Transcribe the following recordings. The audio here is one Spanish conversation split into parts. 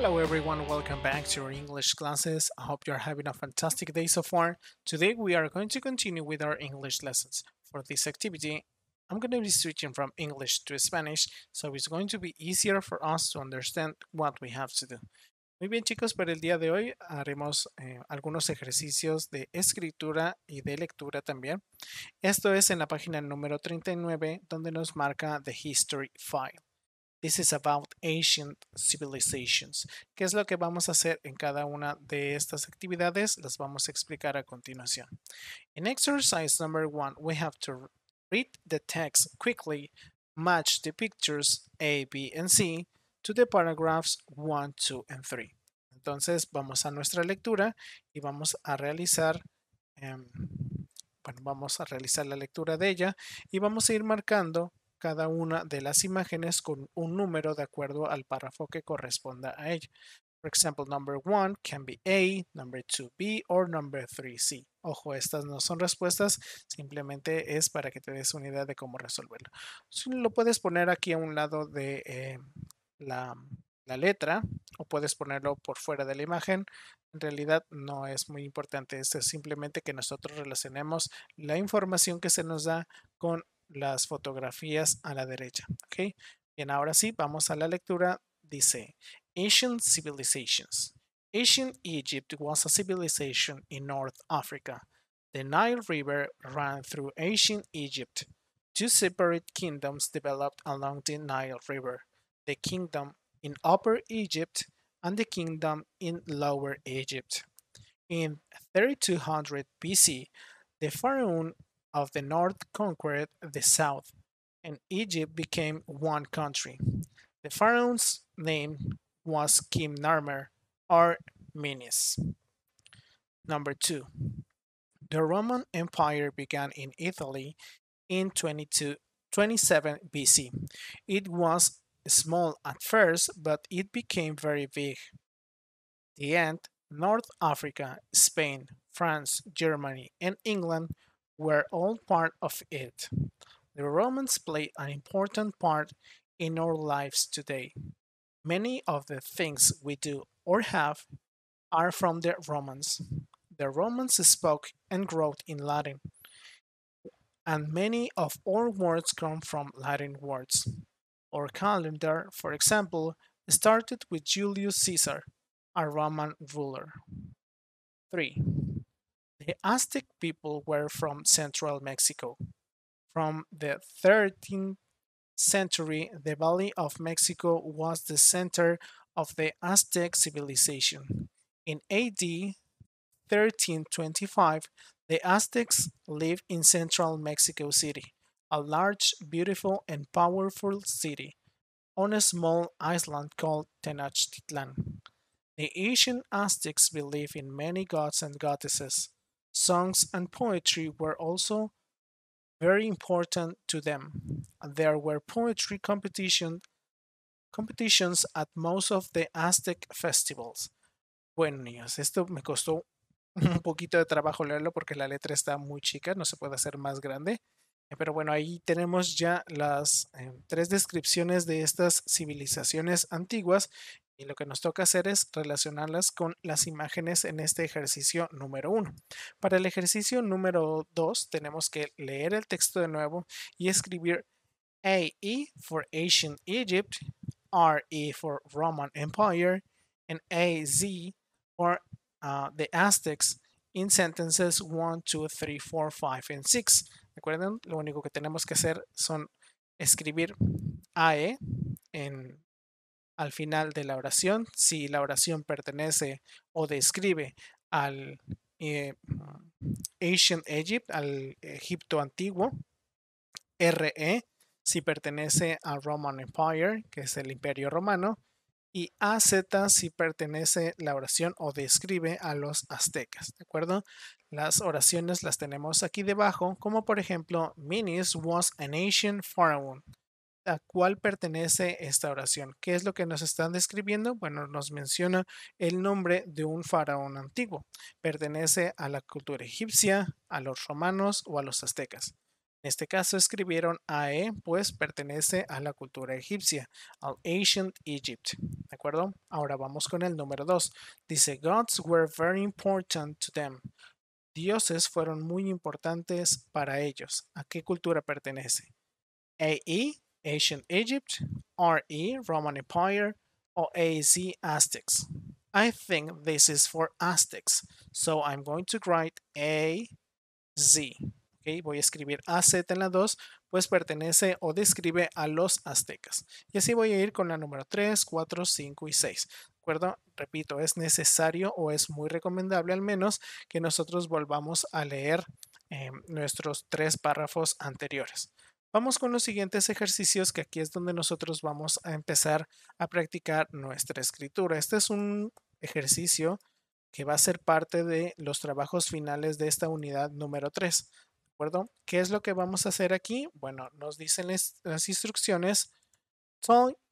Hello everyone, welcome back to your English classes. I hope you're having a fantastic day so far. Today we are going to continue with our English lessons. For this activity, I'm going to be switching from English to Spanish, so it's going to be easier for us to understand what we have to do. Muy bien chicos, para el día de hoy haremos eh, algunos ejercicios de escritura y de lectura también. Esto es en la página número 39 donde nos marca The History File. This is about ancient civilizations. ¿Qué es lo que vamos a hacer en cada una de estas actividades? Las vamos a explicar a continuación. In exercise number one, we have to read the text quickly, match the pictures A, B, and C to the paragraphs 1, 2, and 3. Entonces vamos a nuestra lectura y vamos a realizar... Em, bueno, vamos a realizar la lectura de ella y vamos a ir marcando cada una de las imágenes con un número de acuerdo al párrafo que corresponda a ella. For example, number one can be A, number two B, or number three C. Ojo, estas no son respuestas, simplemente es para que te des una idea de cómo resolverlo. Lo puedes poner aquí a un lado de eh, la, letra o puedes ponerlo por fuera de la imagen. En realidad no es muy importante, es simplemente que nosotros relacionemos la información que se nos da con las fotografías a la derecha. ¿ok? Bien, ahora sí, vamos a la lectura. Dice, Ancient Civilizations. Ancient Egypt was a civilization in North Africa. The Nile River ran through ancient Egypt. Two separate kingdoms developed along the Nile River, the kingdom in Upper Egypt and the kingdom in Lower Egypt. In 3200 BC, the pharaoh of the north conquered the south, and Egypt became one country. The pharaoh's name was Kimnarmer or Menes. Number two, the Roman Empire began in Italy in 22, 27 BC. It was small at first, but it became very big. The end, North Africa, Spain, France, Germany, and England were all part of it. The Romans play an important part in our lives today. Many of the things we do or have are from the Romans. The Romans spoke and wrote in Latin, and many of our words come from Latin words. Our calendar, for example, started with Julius Caesar, a Roman ruler. 3. The Aztec people were from central Mexico. From the 13th century, the Valley of Mexico was the center of the Aztec civilization. In AD 1325, the Aztecs lived in central Mexico City, a large, beautiful, and powerful city, on a small island called Tenochtitlan. The ancient Aztecs believed in many gods and goddesses, Songs and poetry were also very important to them. There were poetry competition, competitions at most of the Aztec festivals. Bueno, niños, esto me costó un poquito de trabajo leerlo porque la letra está muy chica, no se puede hacer más grande. Pero bueno, ahí tenemos ya las eh, tres descripciones de estas civilizaciones antiguas y lo que nos toca hacer es relacionarlas con las imágenes en este ejercicio número 1. Para el ejercicio número 2 tenemos que leer el texto de nuevo y escribir AE for Ancient Egypt, RE for Roman Empire, and AZ for uh, the Aztecs in sentences 1, 2, 3, 4, 5, and 6. Recuerden, Lo único que tenemos que hacer son escribir AE en al final de la oración, si la oración pertenece o describe al eh, Ancient Egypt, al Egipto antiguo, RE, si pertenece al Roman Empire, que es el imperio romano, y AZ si pertenece la oración o describe a los aztecas, ¿de acuerdo? Las oraciones las tenemos aquí debajo, como por ejemplo, Minis was an ancient pharaoh, a cuál pertenece esta oración. ¿Qué es lo que nos están describiendo? Bueno, nos menciona el nombre de un faraón antiguo. Pertenece a la cultura egipcia, a los romanos o a los aztecas. En este caso escribieron AE, pues pertenece a la cultura egipcia, al Ancient Egypt. ¿De acuerdo? Ahora vamos con el número 2. Dice, Gods were very important to them. Dioses fueron muy importantes para ellos. ¿A qué cultura pertenece? AE, Ancient Egypt, RE, Roman Empire, o AZ, Aztecs. I think this is for Aztecs, so I'm going to write AZ. Okay, voy a escribir AZ en la 2, pues pertenece o describe a los aztecas. Y así voy a ir con la número 3, 4, 5 y 6. ¿De acuerdo? Repito, es necesario o es muy recomendable al menos que nosotros volvamos a leer em, nuestros tres párrafos anteriores. Vamos con los siguientes ejercicios que aquí es donde nosotros vamos a empezar a practicar nuestra escritura. Este es un ejercicio que va a ser parte de los trabajos finales de esta unidad número 3. ¿De acuerdo? ¿Qué es lo que vamos a hacer aquí? Bueno, nos dicen las instrucciones.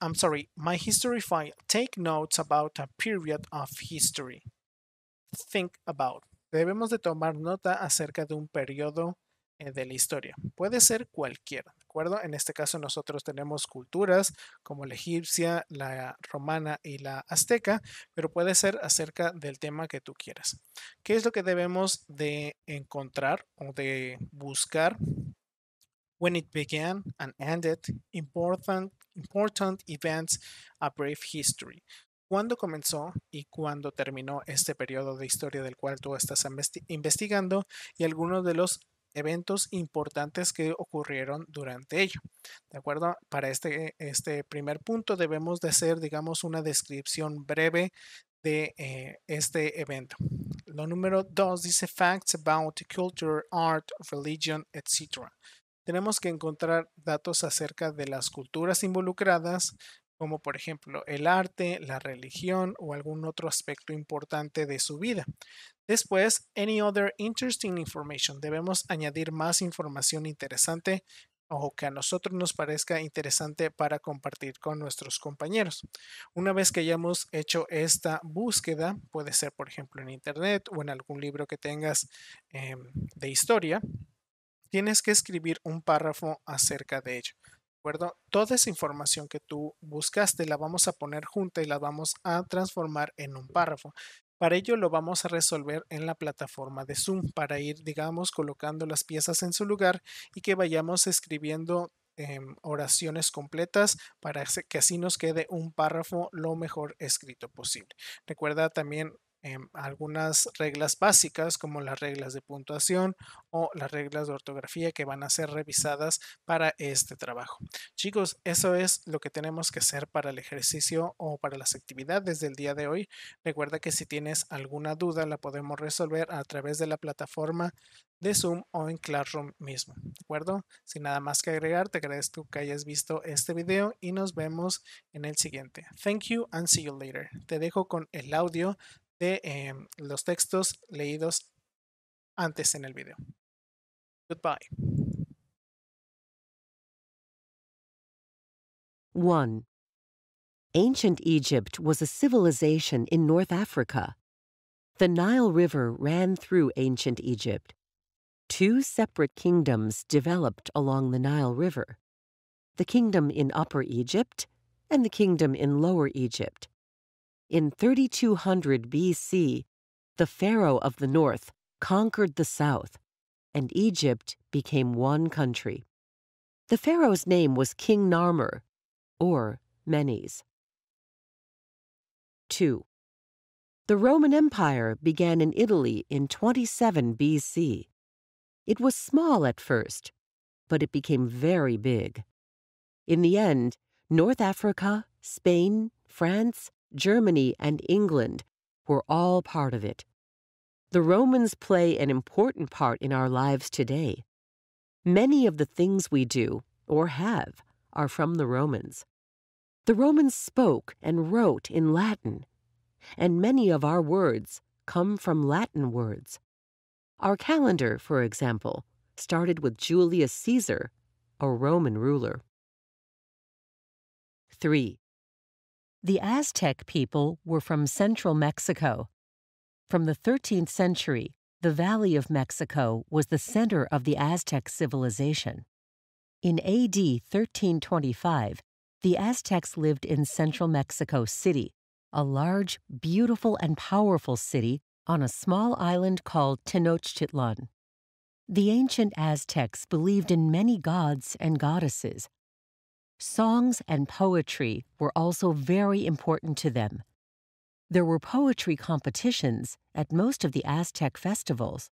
I'm sorry, my history file. Take notes about a period of history. Think about. Debemos de tomar nota acerca de un periodo eh, de la historia. Puede ser cualquiera, ¿de acuerdo? En este caso nosotros tenemos culturas como la egipcia, la romana y la azteca, pero puede ser acerca del tema que tú quieras. ¿Qué es lo que debemos de encontrar o de buscar? When it began and ended, important, important events, a brief history cuándo comenzó y cuándo terminó este periodo de historia del cual tú estás investigando y algunos de los eventos importantes que ocurrieron durante ello. ¿De acuerdo? Para este, este primer punto debemos de hacer, digamos, una descripción breve de eh, este evento. Lo número dos dice facts about culture, art, religion, etc. Tenemos que encontrar datos acerca de las culturas involucradas, como por ejemplo el arte, la religión o algún otro aspecto importante de su vida. Después, any other interesting information. Debemos añadir más información interesante o que a nosotros nos parezca interesante para compartir con nuestros compañeros. Una vez que hayamos hecho esta búsqueda, puede ser por ejemplo en internet o en algún libro que tengas em, de historia, tienes que escribir un párrafo acerca de ello. Toda esa información que tú buscaste la vamos a poner junta y la vamos a transformar en un párrafo. Para ello lo vamos a resolver en la plataforma de Zoom para ir, digamos, colocando las piezas en su lugar y que vayamos escribiendo em, oraciones completas para que así nos quede un párrafo lo mejor escrito posible. Recuerda también Em, algunas reglas básicas como las reglas de puntuación o las reglas de ortografía que van a ser revisadas para este trabajo. Chicos, eso es lo que tenemos que hacer para el ejercicio o para las actividades del día de hoy. Recuerda que si tienes alguna duda la podemos resolver a través de la plataforma de Zoom o en Classroom mismo. ¿De acuerdo? Sin nada más que agregar, te agradezco que hayas visto este video y nos vemos en el siguiente. Thank you and see you later. Te dejo con el audio de eh, los textos leídos antes en el video. Goodbye. 1. Ancient Egypt was a civilization in North Africa. The Nile River ran through ancient Egypt. Two separate kingdoms developed along the Nile River the kingdom in Upper Egypt and the kingdom in Lower Egypt. In 3200 BC, the Pharaoh of the north conquered the south, and Egypt became one country. The Pharaoh's name was King Narmer, or Menes. 2. The Roman Empire began in Italy in 27 BC. It was small at first, but it became very big. In the end, North Africa, Spain, France, Germany, and England were all part of it. The Romans play an important part in our lives today. Many of the things we do, or have, are from the Romans. The Romans spoke and wrote in Latin, and many of our words come from Latin words. Our calendar, for example, started with Julius Caesar, a Roman ruler. 3. The Aztec people were from central Mexico. From the 13th century, the Valley of Mexico was the center of the Aztec civilization. In AD 1325, the Aztecs lived in central Mexico City, a large, beautiful, and powerful city on a small island called Tenochtitlan. The ancient Aztecs believed in many gods and goddesses, Songs and poetry were also very important to them. There were poetry competitions at most of the Aztec festivals,